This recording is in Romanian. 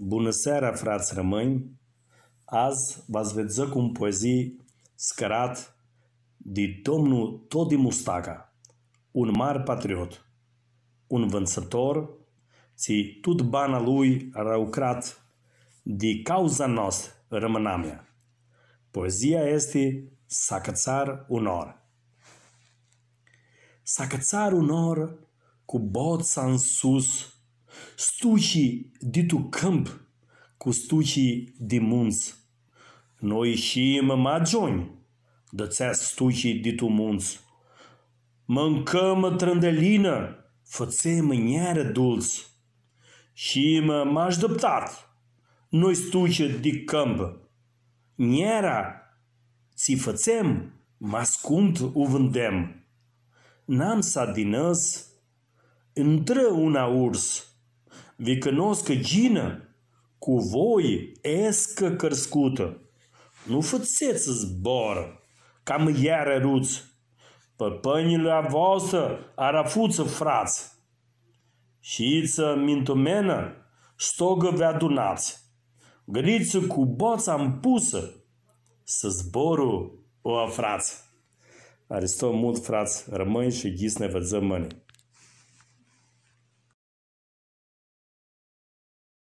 Bună seara, frați rămâni! Azi v-ați vedea cu un poezii scărat de domnul Todi Mustaca, un mare patriot, un vânzător, ți tot bana lui a lucrat de cauza noastră rămâna Poezia este Sacățar unor. Sacățar unor cu boța în sus, Stucii de tu câmp cu stucii de munți. Noi ieșim magioni, dățea stucii de tu munți. Mâncăm trândelină, fățem neară dulți. Și mă așteptat, noi stuce de câmp. Neara, ți fățem, mă ascund u vândem. N-am să dinăs, întră una urs, Vică gină, cu voi escă cărscută. Nu fățeți să zboră, cam iară ruți, păpănile a voastră arafuță frați. Șiță mintumenă, stogă vă adunați, găriță cu boța împusă, să zborul o afrați. Aristo, mult, frați, rămâi și ghis ne văzăm mâine.